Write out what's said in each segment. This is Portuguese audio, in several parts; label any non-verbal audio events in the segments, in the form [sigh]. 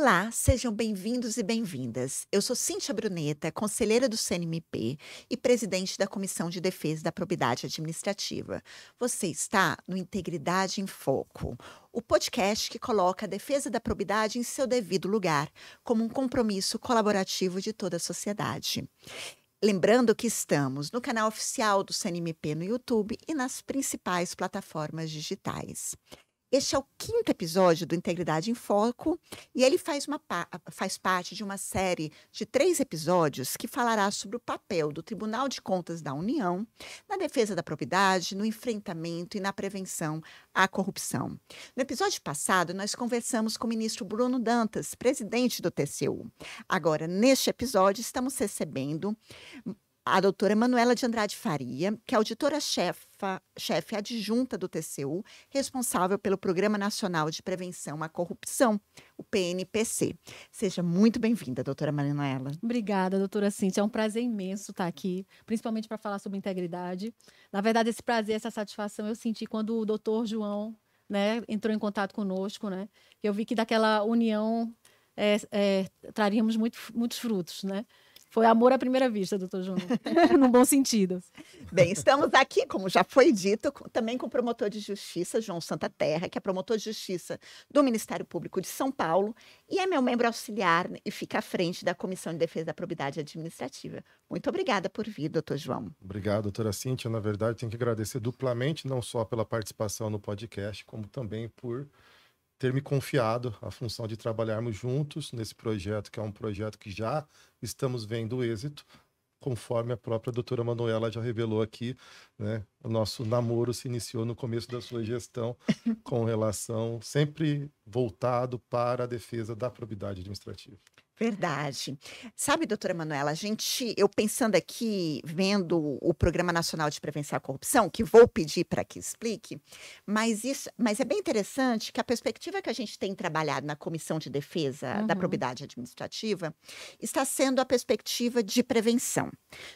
Olá, sejam bem-vindos e bem-vindas. Eu sou Cíntia Bruneta, conselheira do CNMP e presidente da Comissão de Defesa da Probidade Administrativa. Você está no Integridade em Foco, o podcast que coloca a defesa da probidade em seu devido lugar, como um compromisso colaborativo de toda a sociedade. Lembrando que estamos no canal oficial do CNMP no YouTube e nas principais plataformas digitais. Este é o quinto episódio do Integridade em Foco e ele faz, uma, faz parte de uma série de três episódios que falará sobre o papel do Tribunal de Contas da União na defesa da propriedade, no enfrentamento e na prevenção à corrupção. No episódio passado, nós conversamos com o ministro Bruno Dantas, presidente do TCU. Agora, neste episódio, estamos recebendo a doutora Manuela de Andrade Faria, que é auditora-chefa, chefe adjunta do TCU, responsável pelo Programa Nacional de Prevenção à Corrupção, o PNPC. Seja muito bem-vinda, doutora Manuela. Obrigada, doutora Cintia. É um prazer imenso estar aqui, principalmente para falar sobre integridade. Na verdade, esse prazer, essa satisfação eu senti quando o doutor João né, entrou em contato conosco, né? Eu vi que daquela união é, é, traríamos muito, muitos frutos, né? Foi amor à primeira vista, doutor João, [laughs] num bom sentido. Bem, estamos aqui, como já foi dito, também com o promotor de justiça, João Santa Terra, que é promotor de justiça do Ministério Público de São Paulo e é meu membro auxiliar e fica à frente da Comissão de Defesa da Probidade Administrativa. Muito obrigada por vir, doutor João. Obrigado, doutora Cíntia. Na verdade, tenho que agradecer duplamente, não só pela participação no podcast, como também por ter me confiado a função de trabalharmos juntos nesse projeto, que é um projeto que já estamos vendo êxito, conforme a própria doutora Manuela já revelou aqui, né? O nosso namoro se iniciou no começo da sua gestão [laughs] com relação sempre voltado para a defesa da probidade administrativa. Verdade. Sabe, doutora Manuela, a gente, eu pensando aqui, vendo o Programa Nacional de Prevenção à Corrupção, que vou pedir para que explique, mas isso, mas é bem interessante que a perspectiva que a gente tem trabalhado na Comissão de Defesa uhum. da Probidade Administrativa está sendo a perspectiva de prevenção.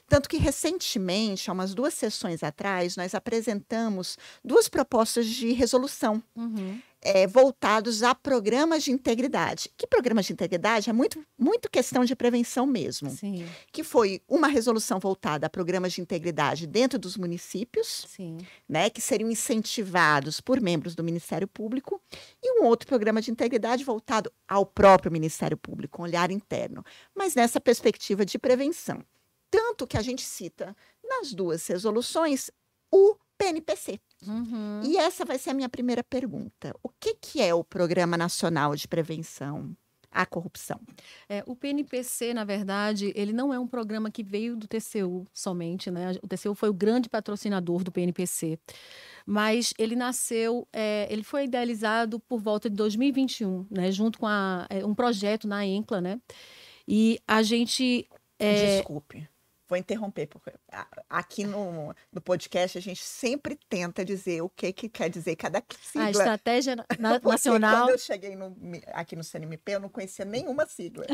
Tanto que recentemente, há umas duas sessões atrás, nós apresentamos duas propostas de resolução. Uhum é, voltados a programas de integridade. Que programas de integridade é muito, muito questão de prevenção mesmo. Sim. Que foi uma resolução voltada a programas de integridade dentro dos municípios, Sim. né, que seriam incentivados por membros do Ministério Público, e um outro programa de integridade voltado ao próprio Ministério Público, um olhar interno, mas nessa perspectiva de prevenção. Tanto que a gente cita nas duas resoluções o PNPC. Uhum. E essa vai ser a minha primeira pergunta. O que, que é o Programa Nacional de Prevenção à corrupção. É, o PNPC, na verdade, ele não é um programa que veio do TCU somente, né? O TCU foi o grande patrocinador do PNPC, mas ele nasceu, é, ele foi idealizado por volta de 2021, né? Junto com a, é, um projeto na Encla, né? E a gente é, Desculpe vou interromper, porque aqui no, no podcast a gente sempre tenta dizer o que, que quer dizer cada sigla. A estratégia [laughs] na, nacional. Quando eu cheguei no, aqui no CNMP, eu não conhecia nenhuma sigla.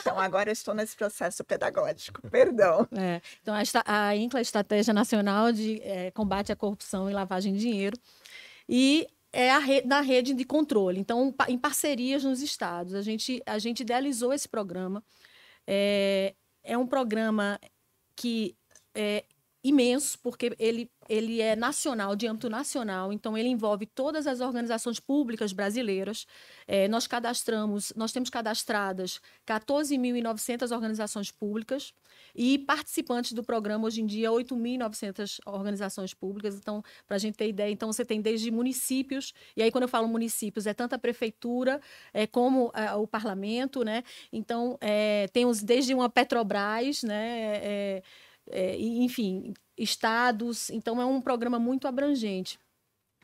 Então agora eu estou nesse processo pedagógico, [laughs] perdão. É, então a, a INCLA, é Estratégia Nacional de é, Combate à Corrupção e Lavagem de Dinheiro. E é a rede, na rede de controle. Então, em parcerias nos estados, a gente, a gente idealizou esse programa. É, é um programa que é imenso, porque ele, ele é nacional, de âmbito nacional, então ele envolve todas as organizações públicas brasileiras. É, nós cadastramos, nós temos cadastradas 14.900 organizações públicas, e participantes do programa, hoje em dia, 8.900 organizações públicas. Então, para a gente ter ideia, então você tem desde municípios, e aí quando eu falo municípios, é tanto a prefeitura é, como é, o parlamento, né? Então, é, temos desde uma Petrobras, né? É, é, enfim, estados. Então, é um programa muito abrangente.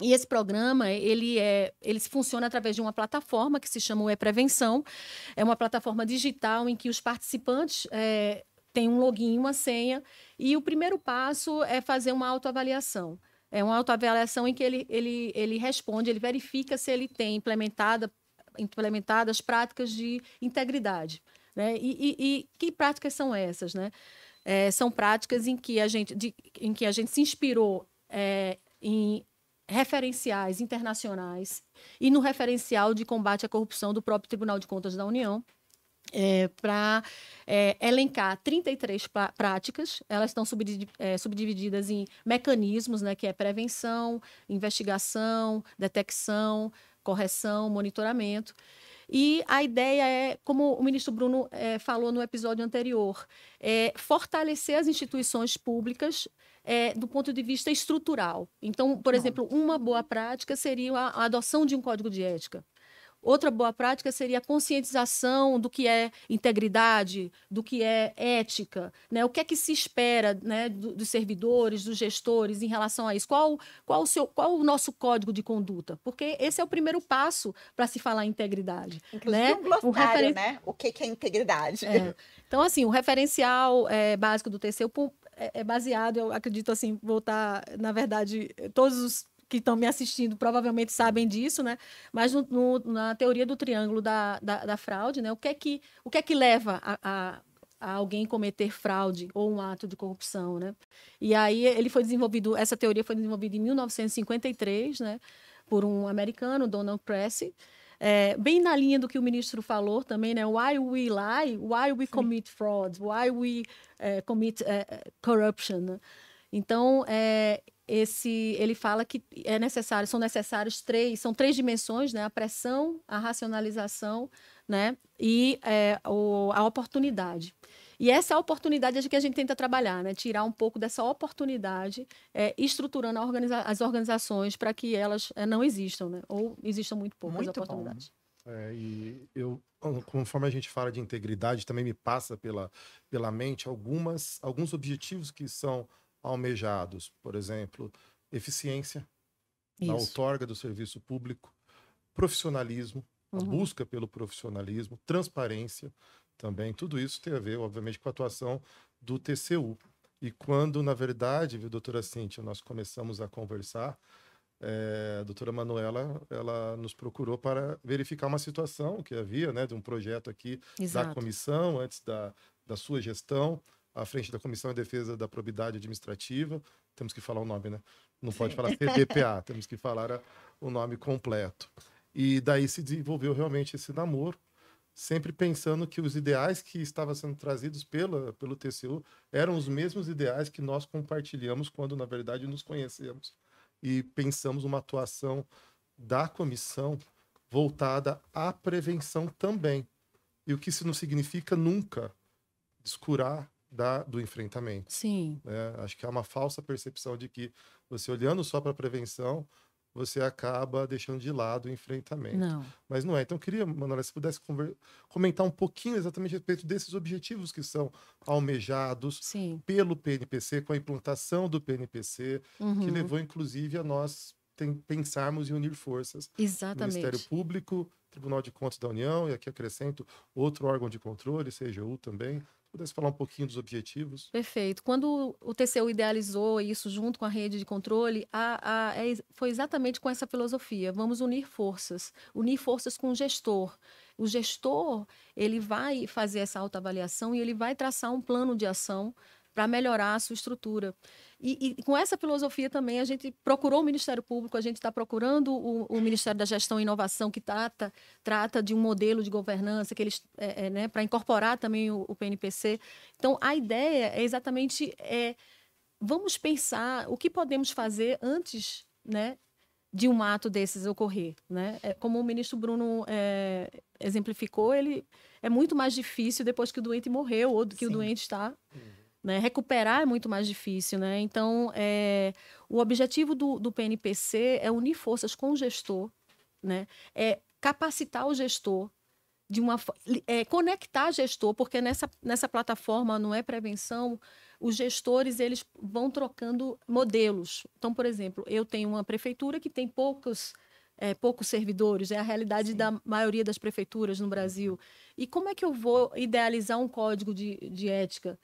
E esse programa, ele, é, ele funciona através de uma plataforma que se chama E-Prevenção. É, é uma plataforma digital em que os participantes é, tem um login, uma senha, e o primeiro passo é fazer uma autoavaliação. É uma autoavaliação em que ele, ele, ele responde, ele verifica se ele tem implementada, implementadas práticas de integridade. Né? E, e, e que práticas são essas? Né? É, são práticas em que a gente, de, em que a gente se inspirou é, em referenciais internacionais e no referencial de combate à corrupção do próprio Tribunal de Contas da União é, para é, elencar 33 práticas. Elas estão subdi é, subdivididas em mecanismos, né, que é prevenção, investigação, detecção, correção, monitoramento. E a ideia é, como o ministro Bruno é, falou no episódio anterior, é fortalecer as instituições públicas é, do ponto de vista estrutural. Então, por exemplo, uma boa prática seria a adoção de um código de ética. Outra boa prática seria a conscientização do que é integridade, do que é ética, né? o que é que se espera né, dos servidores, dos gestores em relação a isso. Qual, qual, o seu, qual o nosso código de conduta? Porque esse é o primeiro passo para se falar integridade. Inclusive né? um glossário, referen... né? O que é integridade. É. Então, assim, o referencial é, básico do TCU é, é baseado, eu acredito assim, voltar, na verdade, todos os que estão me assistindo provavelmente sabem disso, né? Mas no, no, na teoria do triângulo da, da, da, fraude, né? O que é que, o que, é que leva a, a, alguém cometer fraude ou um ato de corrupção, né? E aí ele foi desenvolvido, essa teoria foi desenvolvida em 1953, né? Por um americano, Donald press É, bem na linha do que o ministro falou também, né? Why we lie, why we commit fraud, why we é, commit é, corruption. Né? Então, é, esse ele fala que é necessário são necessários três são três dimensões né a pressão a racionalização né e é, o, a oportunidade e essa oportunidade é que a gente tenta trabalhar né tirar um pouco dessa oportunidade é, estruturando organiza as organizações para que elas é, não existam né ou existam muito poucas muito oportunidades é, e eu, conforme a gente fala de integridade, também me passa pela, pela mente algumas, alguns objetivos que são almejados. Por exemplo, eficiência Isso. na outorga do serviço público, profissionalismo, uhum. a busca pelo profissionalismo, transparência também. Tudo isso tem a ver, obviamente, com a atuação do TCU. E quando, na verdade, viu, doutora Cíntia, nós começamos a conversar, é, a doutora Manuela, ela nos procurou para verificar uma situação que havia, né, de um projeto aqui Exato. da comissão, antes da, da sua gestão, à frente da Comissão de Defesa da Probidade Administrativa. Temos que falar o nome, né? Não pode Sim. falar CDPA, [laughs] temos que falar o nome completo. E daí se desenvolveu realmente esse namoro, sempre pensando que os ideais que estavam sendo trazidos pela, pelo TCU eram os mesmos ideais que nós compartilhamos quando, na verdade, nos conhecemos e pensamos uma atuação da comissão voltada à prevenção também. E o que isso não significa nunca descurar da, do enfrentamento. Sim. Né? Acho que há uma falsa percepção de que você olhando só para a prevenção, você acaba deixando de lado o enfrentamento. Não. Mas não é. Então, eu queria, Manuela, se pudesse comentar um pouquinho exatamente a respeito desses objetivos que são almejados Sim. pelo PNPC, com a implantação do PNPC, uhum. que levou, inclusive, a nós tem, pensarmos em unir forças. Exatamente. Ministério Público, Tribunal de Contas da União, e aqui acrescento outro órgão de controle, CGU também, pudesse falar um pouquinho dos objetivos. Perfeito. Quando o TCU idealizou isso junto com a rede de controle, a, a, é foi exatamente com essa filosofia. Vamos unir forças, unir forças com o gestor. O gestor ele vai fazer essa autoavaliação e ele vai traçar um plano de ação para melhorar a sua estrutura. E, e, com essa filosofia também a gente procurou o Ministério Público, a gente está procurando o, o, Ministério da Gestão e Inovação, que trata, trata de um modelo de governança que eles é, é, né, para incorporar também o, o, PNPC. Então, a ideia é exatamente é, vamos pensar o que podemos fazer antes né, de um ato desses ocorrer. Né? É, como o ministro Bruno é, exemplificou, ele é muito mais difícil depois que o doente morreu ou que Sim. o doente está. Uhum né? Recuperar é muito mais difícil, né? Então, é, o objetivo do, do PNPC é unir forças com o gestor, né? É capacitar o gestor de uma é, conectar gestor, porque nessa, nessa plataforma não é prevenção, os gestores eles vão trocando modelos. Então, por exemplo, eu tenho uma prefeitura que tem poucos é, poucos servidores, é a realidade Sim. da maioria das prefeituras no Brasil. E como é que eu vou idealizar um código de, de ética?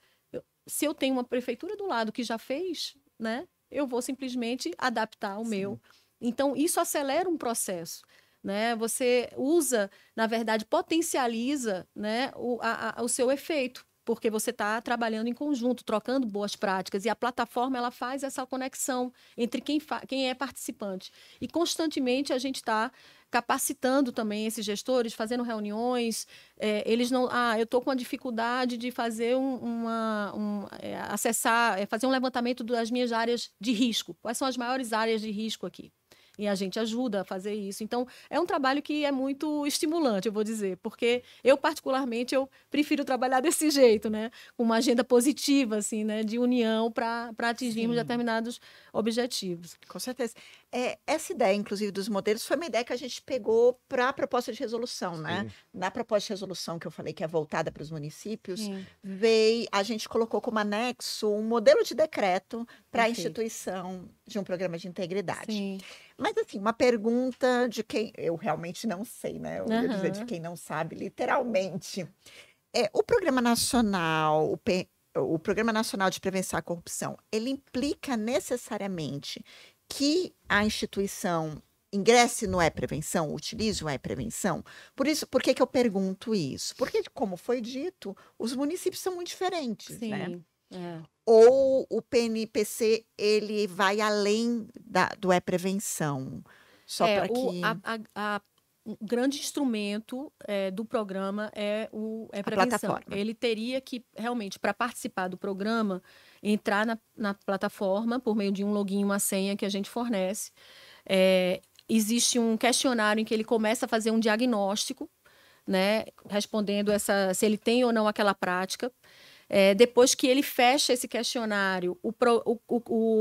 se eu tenho uma prefeitura do lado que já fez, né, eu vou simplesmente adaptar o Sim. meu. Então, isso acelera um processo. Né? Você usa, na verdade, potencializa né, o, a, a, o seu efeito porque você está trabalhando em conjunto, trocando boas práticas e a plataforma ela faz essa conexão entre quem, quem é participante e constantemente a gente está capacitando também esses gestores, fazendo reuniões. É, eles não, ah, eu estou com a dificuldade de fazer um, uma, um, é, acessar, é, fazer um levantamento das minhas áreas de risco. Quais são as maiores áreas de risco aqui? E a gente ajuda a fazer isso. Então, é um trabalho que é muito estimulante, eu vou dizer, porque eu, particularmente, eu prefiro trabalhar [laughs] desse jeito, né? Com uma agenda positiva, assim, né? De união para atingirmos Sim. determinados objetivos. Com certeza. É, essa ideia, inclusive, dos modelos foi uma ideia que a gente pegou para a proposta de resolução, né? Sim. né? Na proposta de resolução que eu falei que é voltada para os municípios, Sim. veio, a gente colocou como anexo um modelo de decreto para a instituição de um programa de integridade. Sim. Mas, assim, uma pergunta de quem. Eu realmente não sei, né? Eu uhum. ia dizer de quem não sabe, literalmente. É, o Programa Nacional, o, P... o Programa Nacional de Prevenção à Corrupção, ele implica necessariamente que a instituição ingresse no e é prevenção utilize o e é prevenção Por isso, por que, que eu pergunto isso? Porque, como foi dito, os municípios são muito diferentes, né? Sim, né? É. Ou o PNPC, ele vai além da, do e é prevenção Só é, para que... O, a, a, a, o grande instrumento é, do programa é o e prevenção. Ele teria que, realmente, para participar do programa, entrar na, na plataforma por meio de um login, uma senha que a gente fornece. É, existe um questionário em que ele começa a fazer um diagnóstico, né, respondendo essa se ele tem ou não aquela prática. É, depois que ele fecha esse questionário, o, pro, o,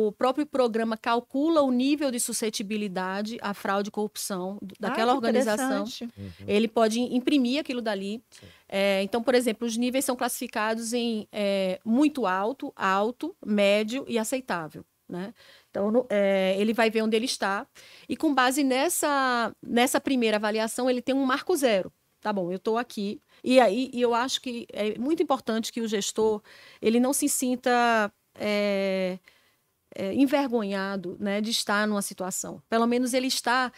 o, próprio programa calcula o nível de suscetibilidade à fraude e corrupção ah, daquela ah, organização. Uhum. Ele pode imprimir aquilo dali. É, então, por exemplo, os níveis são classificados em é, muito alto, alto, médio e aceitável. Né? Então, no, é, ele vai ver onde ele está. E com base nessa, nessa primeira avaliação, ele tem um marco zero tá bom, eu estou aqui. E aí e eu acho que é muito importante que o gestor ele não se sinta é, é, envergonhado né, de estar numa situação. Pelo menos ele está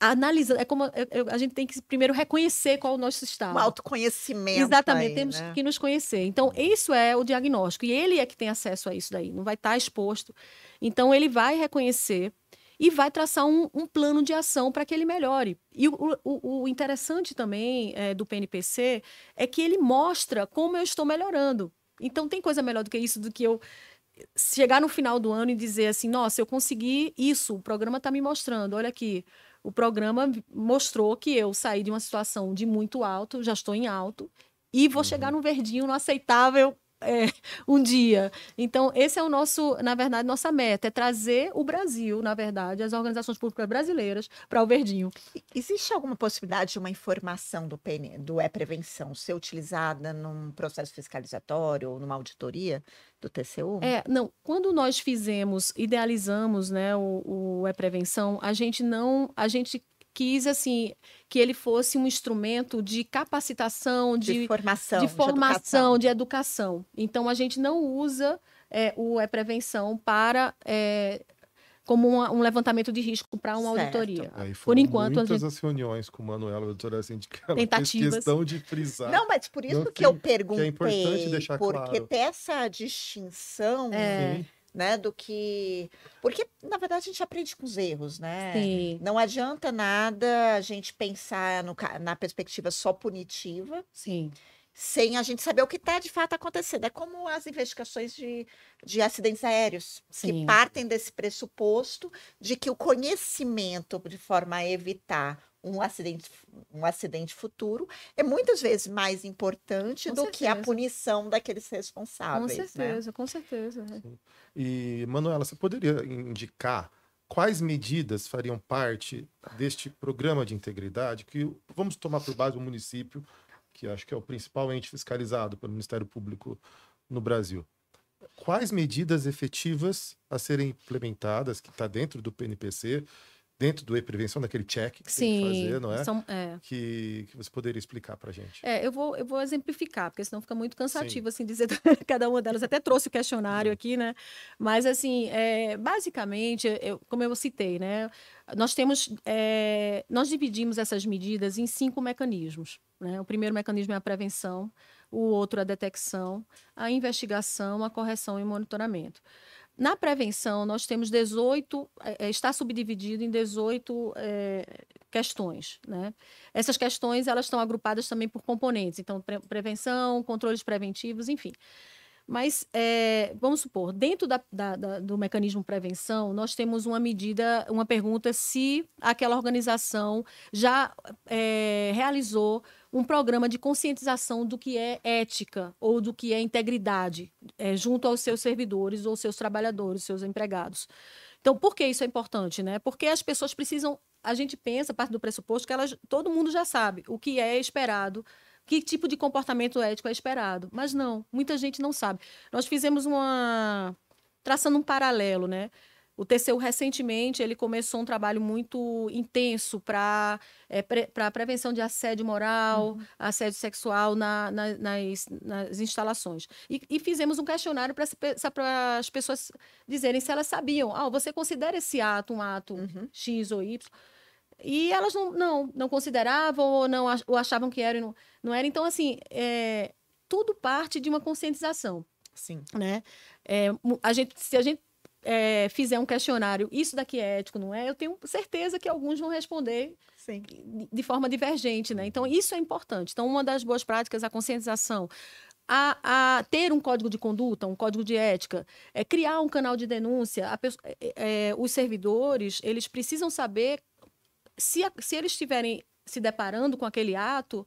analisando. É como a, a gente tem que primeiro reconhecer qual é o nosso estado. Um autoconhecimento. Exatamente, aí, temos né? que nos conhecer. Então, isso é o diagnóstico. E ele é que tem acesso a isso daí, não vai estar tá exposto. Então, ele vai reconhecer e vai traçar um, um plano de ação para que ele melhore. E o, o, o interessante também é, do PNPC é que ele mostra como eu estou melhorando. Então, tem coisa melhor do que isso, do que eu chegar no final do ano e dizer assim: nossa, eu consegui isso, o programa está me mostrando, olha aqui. O programa mostrou que eu saí de uma situação de muito alto, já estou em alto, e vou uhum. chegar num verdinho, no aceitável, é, [laughs] um dia. Então, esse é o nosso, na verdade, nossa meta, é trazer o Brasil, na verdade, as organizações públicas brasileiras para o verdinho. Existe alguma possibilidade de uma informação do, PN, do E-Prevenção ser utilizada num processo fiscalizatório ou numa auditoria do TCU? É, não. Quando nós fizemos, idealizamos né, o, o E-Prevenção, a gente não, a gente quis assim que ele fosse um instrumento de capacitação, de, de formação, de, formação de, educação. de educação. Então a gente não usa é, o é prevenção para é, como uma, um levantamento de risco para uma certo. auditoria. Aí por enquanto, muitas gente... as reuniões com o Manuela, doutora, assim, de que ela Tentativas. questão de frisar. Não, mas por isso que eu perguntei, que é importante deixar porque claro. ter essa distinção é né? Do que. Porque, na verdade, a gente aprende com os erros, né? Sim. Não adianta nada a gente pensar no, na perspectiva só punitiva. Sim. Sem a gente saber o que está de fato acontecendo. É como as investigações de, de acidentes aéreos, Sim. que partem desse pressuposto de que o conhecimento, de forma a evitar um acidente, um acidente futuro é muitas vezes mais importante com do certeza. que a punição daqueles responsáveis. Né? Com certeza, né? com certeza. E, Manuela, você poderia indicar quais medidas fariam parte deste programa de integridade que vamos tomar por base o município, que acho que é o principal ente fiscalizado pelo Ministério Público no Brasil? Quais medidas efetivas a serem implementadas, que está dentro do PNPC, dentro do e-prevenção, daquele check que Sim, tem que fazer, não é? São, é. Que, que você poderia explicar para gente. É, eu vou, eu vou exemplificar, porque senão fica muito cansativo, Sim. assim, dizer [laughs] cada uma delas. Até trouxe o questionário Sim. Uhum. aqui, né? Mas, assim, é, basicamente, eu, como eu citei, né? Nós temos, é, nós dividimos essas medidas em cinco mecanismos. Né? O primeiro mecanismo é a prevenção, o outro a detecção, a investigação, a correção e o monitoramento. Na prevenção, nós temos 18, eh, eh, está subdividido em 18 é, eh, questões. Né? Essas questões elas estão agrupadas também por componentes, então pre prevenção, controles preventivos, enfim. Mas, é, vamos supor, dentro da, da, da, do mecanismo prevenção, nós temos uma medida, uma pergunta se aquela organização já é, realizou um programa de conscientização do que é ética ou do que é integridade é, junto aos seus servidores ou seus trabalhadores, seus empregados. Então, por que isso é importante? Né? Porque as pessoas precisam. A gente pensa, parte do pressuposto, que elas, todo mundo já sabe o que é esperado que tipo de comportamento ético é esperado. Mas não, muita gente não sabe. Nós fizemos uma. traçando um paralelo, né? O TCU recentemente ele começou um trabalho muito intenso para é, pre, prevenção de assédio moral, uhum. assédio sexual na, na, nas, nas, instalações. E, e, fizemos um questionário para as pessoas dizerem se elas sabiam. Ah, você considera esse ato um ato uhum. X ou Y? E elas não, não, não consideravam ou, não, ou achavam que era e não, não era. Então, assim, é, tudo parte de uma conscientização. Sim. Né? É, a gente, se a gente é, fizer um questionário, isso daqui é ético, não é? Eu tenho certeza que alguns vão responder Sim. de forma divergente, né? Então, isso é importante. Então, uma das boas práticas, a conscientização. A, a, ter um código de conduta, um código de ética, é criar um canal de denúncia. Pessoa, é, é, os servidores eles precisam saber se, a, se eles estiverem se deparando com aquele ato,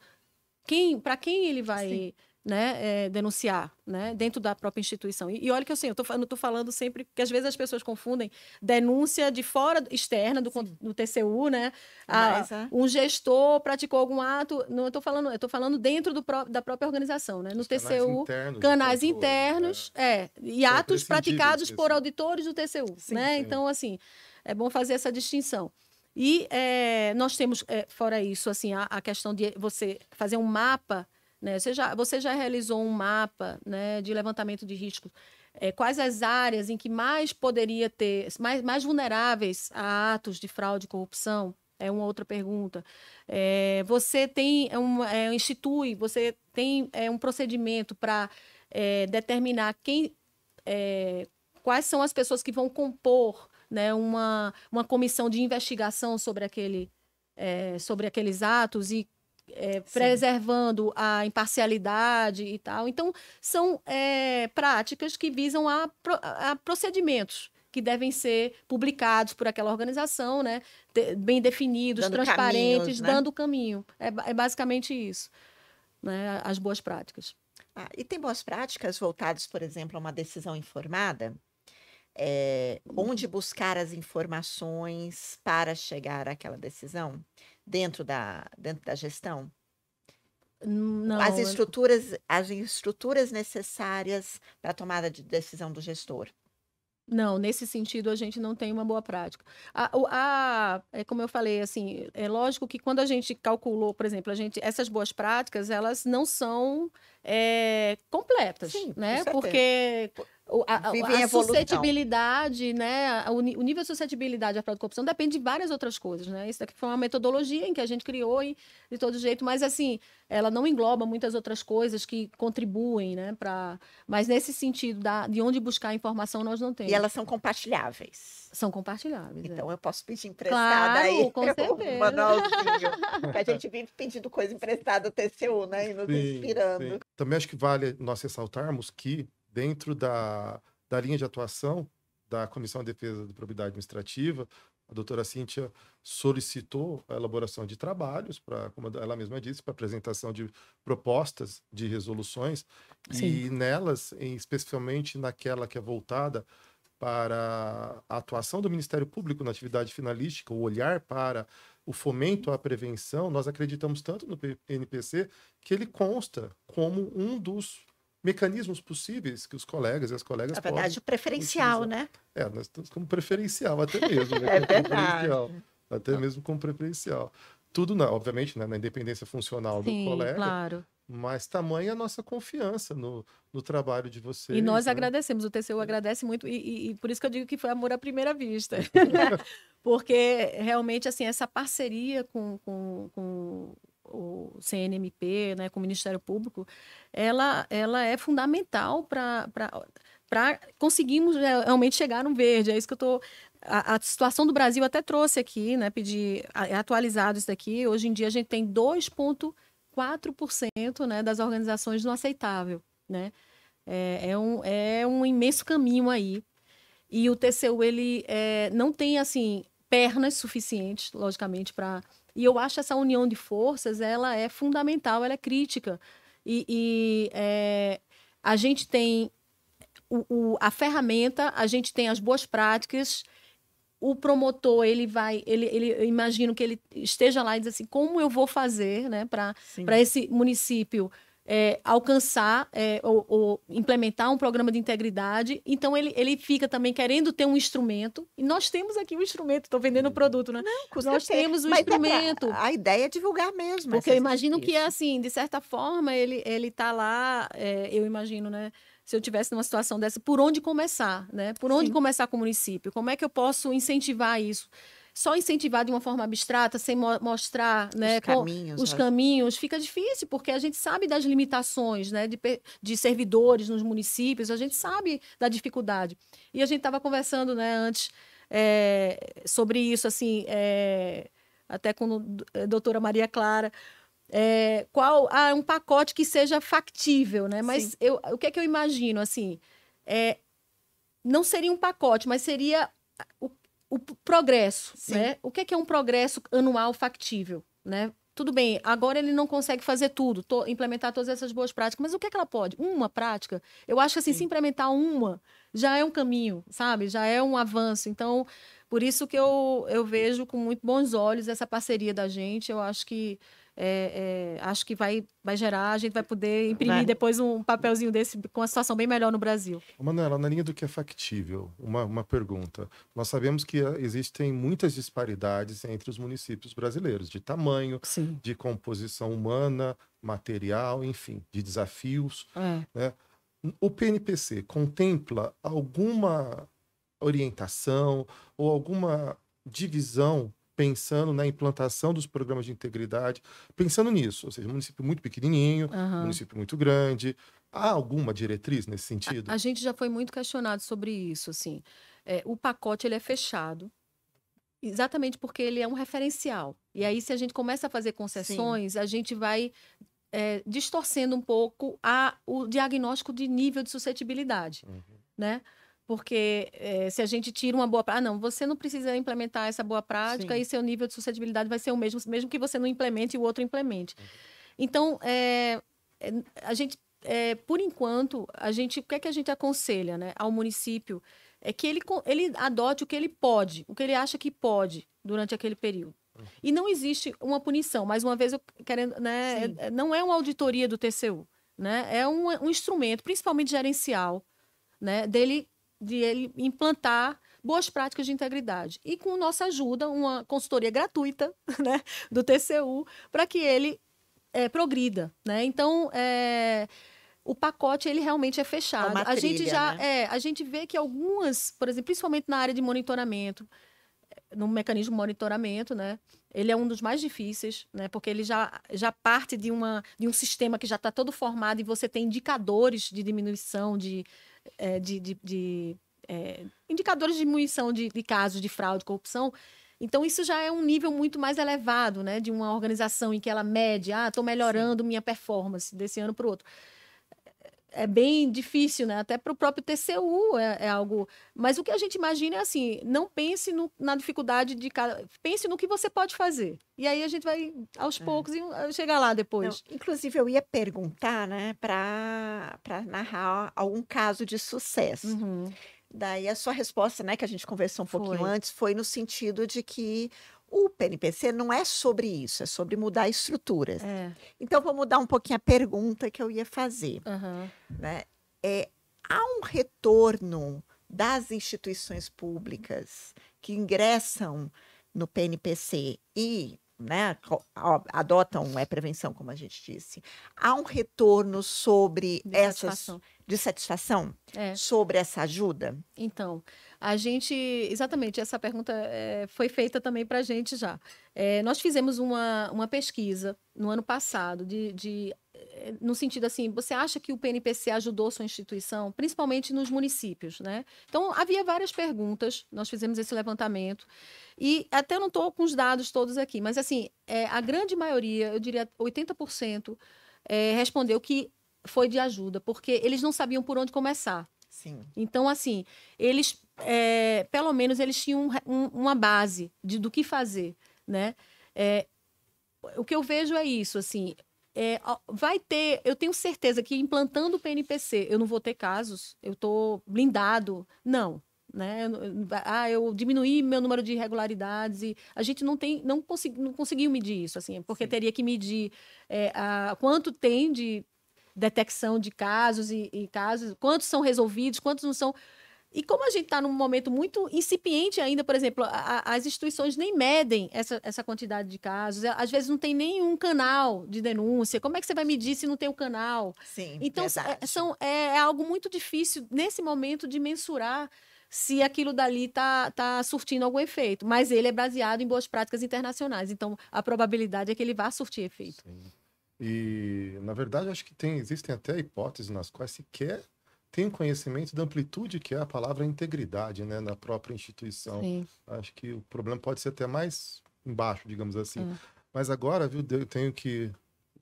quem, para quem ele vai né, é, denunciar né, dentro da própria instituição? E, e olha que assim, eu, não estou falando sempre, que às vezes as pessoas confundem denúncia de fora, externa, do, do TCU, né? A, ah, Mas, é. Um gestor praticou algum ato, não estou falando, eu estou falando dentro do, da própria organização, né? No Os TCU, canais internos, canais internos é, é e atos praticados por auditores do TCU, sim, né? Sim. Então, assim, é bom fazer essa distinção. E é, nós temos, é, fora isso, assim, a, a, questão de você fazer um mapa, né? Você já, você já realizou um mapa né, de levantamento de riscos. É, quais as áreas em que mais poderia ter, mais, mais vulneráveis a atos de fraude e corrupção? É uma outra pergunta. você tem é um, é, institui, você tem é, um procedimento para determinar quem, quais são as pessoas que vão compor né, uma, uma comissão de investigação sobre, aquele, é, sobre aqueles atos e é, preservando a imparcialidade e tal. Então, são é, práticas que visam a, a, procedimentos que devem ser publicados por aquela organização, né? De, bem definidos, dando transparentes, caminhos, né? dando caminho. É, é basicamente isso, né? as boas práticas. Ah, e tem boas práticas voltadas, por exemplo, a uma decisão informada? é, onde buscar as informações para chegar àquela decisão dentro da, dentro da gestão? Não, as estruturas, as estruturas necessárias para a tomada de decisão do gestor. Não, nesse sentido a gente não tem uma boa prática. A, a, é como eu falei, assim, é lógico que quando a gente calculou, por exemplo, a gente, essas boas práticas, elas não são é, completas, Sim, né? Porque a, a, a suscetibilidade, né? O, o nível de suscetibilidade à fraude corrupção depende de várias outras coisas, né? Isso daqui foi uma metodologia em que a gente criou e, de todo jeito, mas assim, ela não engloba muitas outras coisas que contribuem, né? Pra... Mas nesse sentido da, de onde buscar a informação, nós não temos. E elas são compartilháveis. São compartilháveis. É. Então é. eu posso pedir emprestada claro, aí. Com [laughs] certeza. Um porque a gente vive pedindo coisa emprestada ao TCU, né? E nos sim, inspirando. Sim. Também acho que vale nós ressaltarmos que dentro da, da linha de atuação da Comissão de Defesa da Propriedade Administrativa, a doutora Cíntia solicitou a elaboração de trabalhos, para, como ela mesma disse, para apresentação de propostas de resoluções, Sim. e nelas, especialmente naquela que é voltada para a atuação do Ministério Público na atividade finalística, o olhar para o fomento à prevenção, nós acreditamos tanto no NPC que ele consta como um dos mecanismos possíveis que os colegas e as colegas Na verdade, o preferencial, utilizar. né? É, nós estamos como preferencial até mesmo. Né? [laughs] é Até tá. mesmo como preferencial. Tudo, na, obviamente, né, na independência funcional Sim, do colega. claro. Mas tamanha a nossa confiança no, no trabalho de vocês. E nós né? agradecemos, o TCU é. agradece muito, e, e, e, por isso que eu digo que foi amor à primeira vista. [laughs] [laughs] Porque realmente, assim, essa parceria com, com, com o CNMP, né, com o Ministério Público, ela, ela é fundamental para para conseguirmos né, realmente chegar no verde. É isso que eu estou. A, a, situação do Brasil até trouxe aqui, né? Pedir é atualizado isso daqui. Hoje em dia a gente tem 2,4% né, das organizações no aceitável. Né? É, é, um, é um imenso caminho aí. E o TCU ele é, não tem assim pernas suficientes, logicamente, para e eu acho essa união de forças, ela é fundamental, ela é crítica. E, e é, a gente tem o, o, a ferramenta, a gente tem as boas práticas, o promotor ele vai ele, ele eu imagino que ele esteja lá e diz assim como eu vou fazer né para para esse município é, alcançar é, ou, ou, implementar um programa de integridade. Então, ele, ele fica também querendo ter um instrumento. E nós temos aqui um instrumento, estou vendendo o produto, né? Não, nós temos o um instrumento. É pra, a ideia é divulgar mesmo. É Porque eu imagino que, é assim, de certa forma, ele está lá, é, eu imagino, né? se eu tivesse numa situação dessa, por onde começar, né? Por onde Sim. começar com o município? Como é que eu posso incentivar isso? só incentivar de uma forma abstrata, sem mo mostrar né, os, caminhos, os né? caminhos, fica difícil, porque a gente sabe das limitações né, de, de servidores nos municípios, a gente sabe da dificuldade. E a gente estava conversando né, antes é, sobre isso, assim, é, até com a eh, doutora Maria Clara. É, qual ah, um pacote que seja factível, né? Mas eu, o que é que eu imagino assim? não seria um pacote, mas seria o o progresso, Sim. né? O que é, que é um progresso anual factível, né? Tudo bem, agora ele não consegue fazer tudo, to, implementar todas essas boas práticas, mas o que é que ela pode? Uma prática? Eu acho que assim, Sim. se implementar uma já é um caminho, sabe? Já é um avanço. Então, por isso que eu, eu vejo com muito bons olhos essa parceria da gente. Eu acho que é, é, acho que vai, vai gerar, a gente vai poder né? imprimir depois um papelzinho desse com a situação bem melhor no Brasil. Manuela, na linha do que é factível, uma, uma pergunta. Nós sabemos que eh, existem muitas disparidades entre os municípios brasileiros, de tamanho, Sim. de composição humana, material, enfim, de desafios. É. Né? O PNPC contempla alguma orientação ou alguma divisão pensando na implantação dos programas de integridade, pensando nisso, ou seja, município muito pequenininho, uhum. município muito grande, há alguma diretriz nesse sentido? A, a gente já foi muito questionado sobre isso, assim, é, o pacote ele é fechado, exatamente porque ele é um referencial, e aí se a gente começa a fazer concessões, Sim. a gente vai é, distorcendo um pouco a, o diagnóstico de nível de suscetibilidade, uhum. né? Porque é, se a gente tira uma boa prática. Ah, não, você não precisa implementar essa boa prática Sim. e seu nível de suscetibilidade vai ser o mesmo, mesmo que você não implemente e o outro implemente. Uhum. Então, é, a gente, é, por enquanto, a gente, o que é que a gente aconselha né, ao município? É que ele, ele adote o que ele pode, o que ele acha que pode durante aquele período. Uhum. E não existe uma punição, mais uma vez, eu querendo, né, não é uma auditoria do TCU, né, é um, um instrumento, principalmente gerencial, né, dele de ele implantar boas práticas de integridade. E com nossa ajuda, uma consultoria gratuita [laughs] né, do TCU, para que ele é, progrida. Né? Então, é, o pacote ele realmente é fechado. É trilha, a gente já né? é, a gente vê que algumas, por exemplo, principalmente na área de monitoramento, eh, no mecanismo de monitoramento, né? Ele é um dos mais difíceis, né? Porque ele já, já parte de, uma, de um sistema que já está todo formado e você tem indicadores de diminuição de, é, de, de, de é, indicadores de diminuição de, de casos de fraude, corrupção, então, isso já é um nível muito mais elevado, né? De uma organização em que ela mede, ah, estou melhorando Sim. minha performance desse ano para o outro é bem difícil, né? Até para o próprio TCU é, é, algo. Mas o que a gente imagina é assim: não pense no, na dificuldade de cada. Pense no que você pode fazer. E aí a gente vai aos é. poucos é. e uh, chegar lá depois. Não, inclusive, eu ia perguntar, né, para narrar algum caso de sucesso. Uhum. Daí a sua resposta, né, que a gente conversou um pouquinho foi. antes, foi no sentido de que o PNPC não é sobre isso, é sobre mudar estruturas. É. Então, vou mudar um pouquinho a pergunta que eu ia fazer. Uhum. Né? É, há um retorno das instituições públicas que ingressam no PNPC e né, adotam é prevenção, como a gente disse, há um retorno sobre essas de satisfação é. sobre essa ajuda? Então, a gente, exatamente, essa pergunta é, foi feita também para a gente já. É, nós fizemos uma, uma pesquisa no ano passado de, de é, no sentido assim, você acha que o PNPC ajudou sua instituição, principalmente nos municípios, né? Então, havia várias perguntas, nós fizemos esse levantamento, e até não estou com os dados todos aqui, mas assim, é, a grande maioria, eu diria 80%, é, respondeu que foi de ajuda, porque eles não sabiam por onde começar. Sim. Então, assim, eles, é, pelo menos, eles tinham um, um, uma base de, do que fazer, né? É, o que eu vejo é isso, assim, é, vai ter, eu tenho certeza que implantando o PNPC, eu não vou ter casos, eu estou blindado, não. Né? Ah, eu diminuí meu número de irregularidades e a gente não tem, não, consegui, não conseguiu medir isso, assim, porque Sim. teria que medir é, a, quanto tem de detecção de casos e, e casos, quantos são resolvidos, quantos não são. E como a gente está num momento muito incipiente ainda, por exemplo, a, as instituições nem medem essa, essa quantidade de casos, às vezes não tem nenhum canal de denúncia. Como é que você vai medir se não tem o um canal? Sim. Então, é, são, é, é, algo muito difícil nesse momento de mensurar se aquilo dali está tá surtindo algum efeito. Mas ele é baseado em boas práticas internacionais. Então, a probabilidade é que ele vá surtir efeito. Sim. E, na verdade, acho que tem, existem até hipóteses nas quais sequer tem conhecimento da amplitude que é a palavra integridade né, na própria instituição. Sim. Acho que o problema pode ser até mais embaixo, digamos assim. Hum. Mas agora, viu, eu tenho que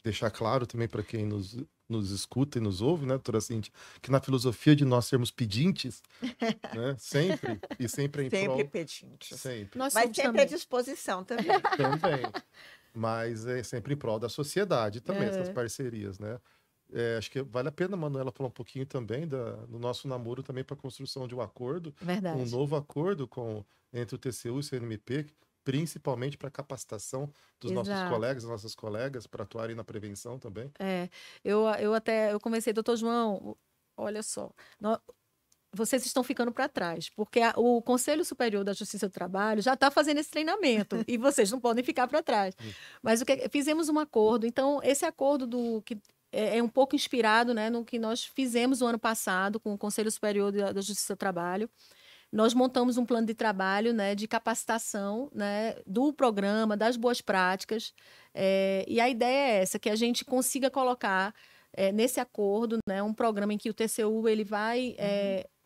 deixar claro também para quem nos, nos escuta e nos ouve, né, doutora Cintia, que na filosofia de nós sermos pedintes, [laughs] né, sempre, e sempre em Sempre prol, pedintes. Sempre. Nós Mas sempre também. à disposição também. Também. [laughs] Mas é sempre em prol da sociedade também, essas parcerias, né? É, acho que vale a pena, Manuela, falar um pouquinho também da, do nosso namoro também para a construção de um acordo, Verdade. um novo acordo com entre o TCU e o CNMP, principalmente para capacitação dos Exato. nossos colegas, das nossas colegas, para atuarem na prevenção também. É, eu, eu até eu comecei, doutor João, olha só, vocês estão ficando para trás, porque a, o Conselho Superior da Justiça do Trabalho já está fazendo esse treinamento [laughs] e vocês não podem ficar para trás. Mas o que fizemos um acordo, então esse acordo do que é, é um pouco inspirado, né, no que nós fizemos o ano passado com o Conselho Superior da, da Justiça do Trabalho. Nós montamos um plano de trabalho, né, de capacitação, né, do programa, das boas práticas, é, e a ideia é essa que a gente consiga colocar é, nesse acordo, né, um programa em que o TCU ele vai é, uhum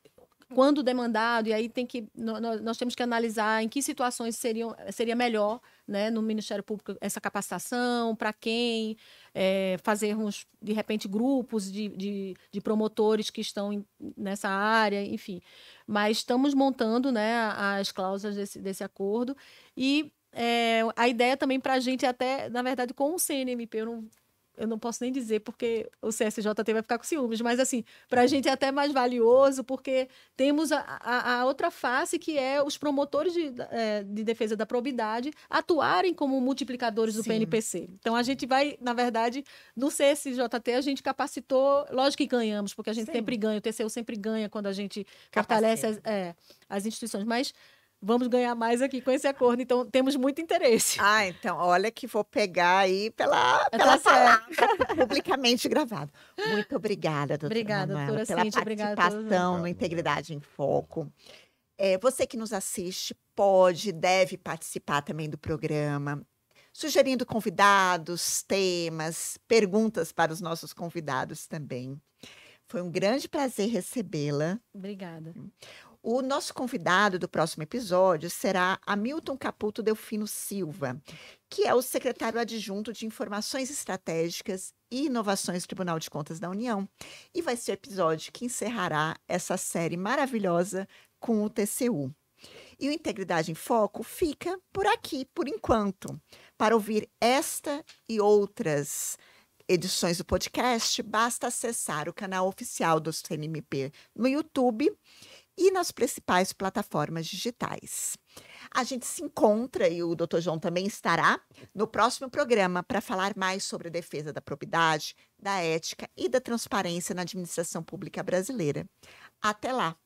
quando demandado, e aí tem que, nós temos que analisar em que situações seriam, seria melhor né, no Ministério Público essa capacitação, para quem, é, fazermos, de repente, grupos de, de, de promotores que estão em, nessa área, enfim. Mas estamos montando né, as cláusulas desse, desse acordo e é, a ideia também para a gente é até, na verdade, com o CNMP, eu não eu não posso nem dizer porque o CSJT vai ficar com ciúmes, mas assim, para a gente é até mais valioso, porque temos a, a, a outra face que é os promotores de, é, de, defesa da probidade atuarem como multiplicadores do Sim. PNPC. Então a gente vai, na verdade, no CSJT a gente capacitou, lógico que ganhamos, porque a gente Sim. sempre ganha, o TCU sempre ganha quando a gente Capacita. fortalece as, é, as instituições, mas vamos ganhar mais aqui com esse acordo. Então, temos muito interesse. Ah, então, olha que vou pegar aí pela, pela tá publicamente gravado. Muito obrigada, doutora Obrigada, Manuela, doutora pela Cíntia, participação no Integridade em Foco. É, você que nos assiste pode, deve participar também do programa, sugerindo convidados, temas, perguntas para os nossos convidados também. Foi um grande prazer recebê-la. Obrigada. O nosso convidado do próximo episódio será Hamilton Caputo Delfino Silva, que é o secretário adjunto de Informações Estratégicas e Inovações do Tribunal de Contas da União. E vai ser o episódio que encerrará essa série maravilhosa com o TCU. E o Integridade em Foco fica por aqui, por enquanto. Para ouvir esta e outras edições do podcast, basta acessar o canal oficial do CNMP no YouTube e nas principais plataformas digitais. A gente se encontra e o Dr. João também estará no próximo programa para falar mais sobre a defesa da probidade, da ética e da transparência na administração pública brasileira. Até lá!